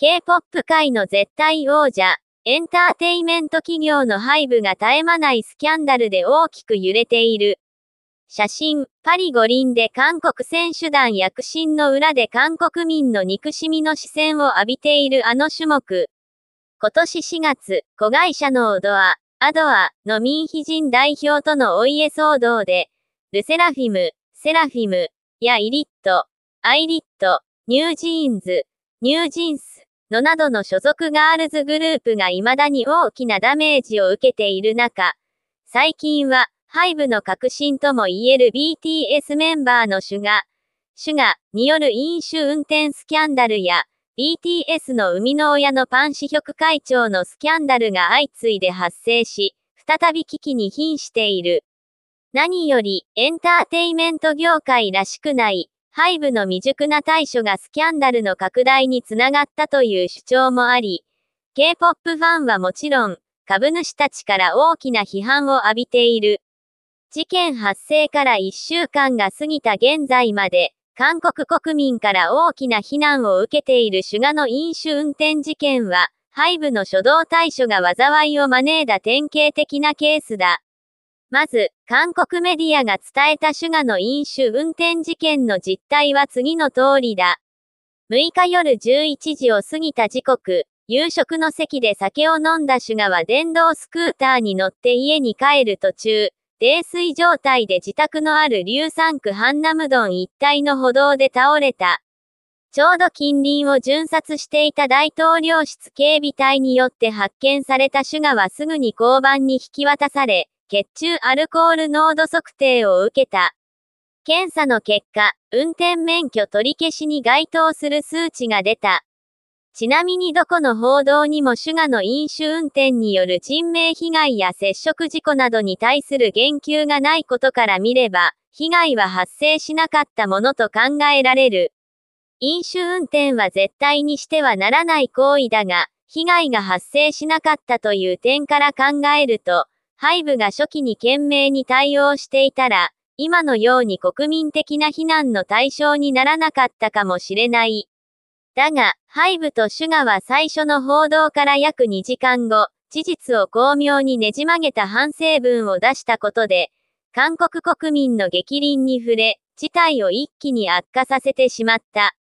K-POP 界の絶対王者、エンターテイメント企業の背部が絶え間ないスキャンダルで大きく揺れている。写真、パリ五輪で韓国選手団躍進の裏で韓国民の憎しみの視線を浴びているあの種目。今年4月、子会社のオドア、アドアの民非人代表とのお家騒動で、ルセラフィム、セラフィム、やイリット、アイリット、ニュージーンズ、ニュージーンス、のなどの所属ガールズグループが未だに大きなダメージを受けている中、最近は、ハイブの核心とも言える BTS メンバーのシュガ、シュガによる飲酒運転スキャンダルや、BTS の生みの親のパンョ局会長のスキャンダルが相次いで発生し、再び危機に瀕している。何より、エンターテイメント業界らしくない、ハイブの未熟な対処がスキャンダルの拡大につながったという主張もあり、K-POP ファンはもちろん、株主たちから大きな批判を浴びている。事件発生から1週間が過ぎた現在まで、韓国国民から大きな非難を受けているシュガの飲酒運転事件は、ハイブの初動対処が災いを招いた典型的なケースだ。まず、韓国メディアが伝えたシュガの飲酒運転事件の実態は次の通りだ。6日夜11時を過ぎた時刻、夕食の席で酒を飲んだシュガは電動スクーターに乗って家に帰る途中、泥酔状態で自宅のある硫酸区ハンナムドン一帯の歩道で倒れた。ちょうど近隣を巡察していた大統領室警備隊によって発見されたシュガはすぐに交番に引き渡され、血中アルコール濃度測定を受けた。検査の結果、運転免許取り消しに該当する数値が出た。ちなみにどこの報道にも主がの飲酒運転による人命被害や接触事故などに対する言及がないことから見れば、被害は発生しなかったものと考えられる。飲酒運転は絶対にしてはならない行為だが、被害が発生しなかったという点から考えると、ハイブが初期に懸命に対応していたら、今のように国民的な非難の対象にならなかったかもしれない。だが、ハイブとシュガは最初の報道から約2時間後、事実を巧妙にねじ曲げた反省文を出したことで、韓国国民の激凛に触れ、事態を一気に悪化させてしまった。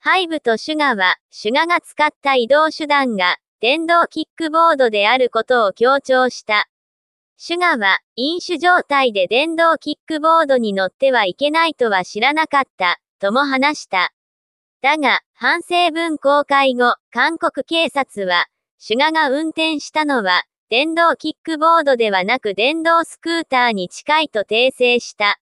ハイブとシュガは、シュガが使った移動手段が、電動キックボードであることを強調した。シュガは飲酒状態で電動キックボードに乗ってはいけないとは知らなかった、とも話した。だが、反省文公開後、韓国警察は、シュガが運転したのは、電動キックボードではなく電動スクーターに近いと訂正した。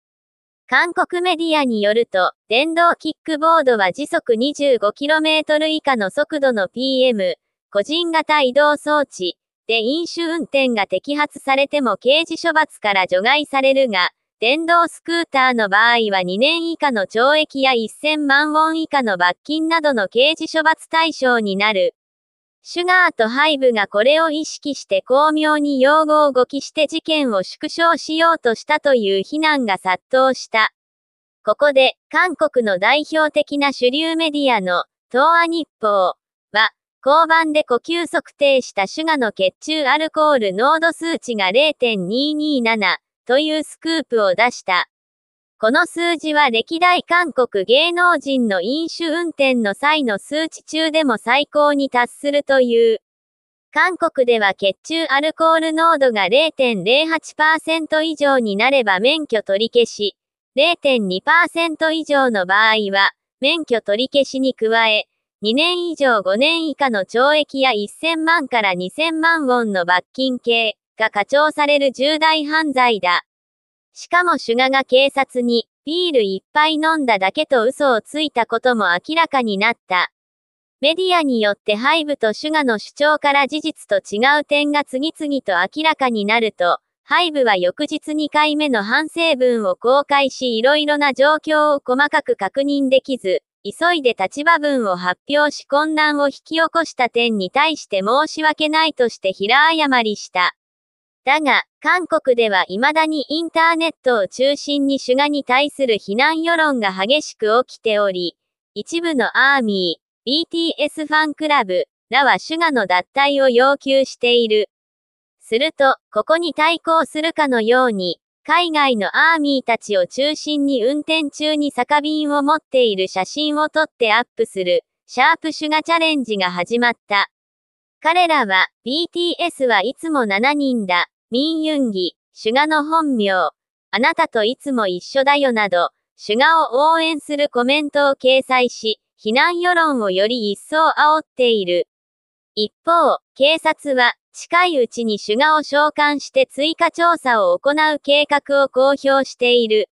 韓国メディアによると、電動キックボードは時速 25km 以下の速度の PM、個人型移動装置、で飲酒運転が摘発されても刑事処罰から除外されるが、電動スクーターの場合は2年以下の懲役や1000万ウォン以下の罰金などの刑事処罰対象になる。シュガーとハイブがこれを意識して巧妙に用語を語記して事件を縮小しようとしたという非難が殺到した。ここで、韓国の代表的な主流メディアの、東亜日報は、交番で呼吸測定したシュガの血中アルコール濃度数値が0.227というスクープを出した。この数字は歴代韓国芸能人の飲酒運転の際の数値中でも最高に達するという。韓国では血中アルコール濃度が0.08%以上になれば免許取り消し、0.2%以上の場合は免許取り消しに加え、2年以上5年以下の懲役や1000万から2000万ウォンの罰金刑が課徴される重大犯罪だ。しかもシュガが警察に、ビールいっぱい飲んだだけと嘘をついたことも明らかになった。メディアによってハイブとシュガの主張から事実と違う点が次々と明らかになると、ハイブは翌日2回目の反省文を公開し色々な状況を細かく確認できず、急いで立場分を発表し混乱を引き起こした点に対して申し訳ないとして平誤りした。だが、韓国では未だにインターネットを中心に主ガに対する非難世論が激しく起きており、一部のアーミー、BTS ファンクラブらは主ガの脱退を要求している。すると、ここに対抗するかのように、海外のアーミーたちを中心に運転中に酒瓶を持っている写真を撮ってアップする、シャープシュガチャレンジが始まった。彼らは、BTS はいつも7人だ、ミンユンギ、シュガの本名、あなたといつも一緒だよなど、シュガを応援するコメントを掲載し、非難世論をより一層煽っている。一方、警察は、近いうちにュガを召喚して追加調査を行う計画を公表している。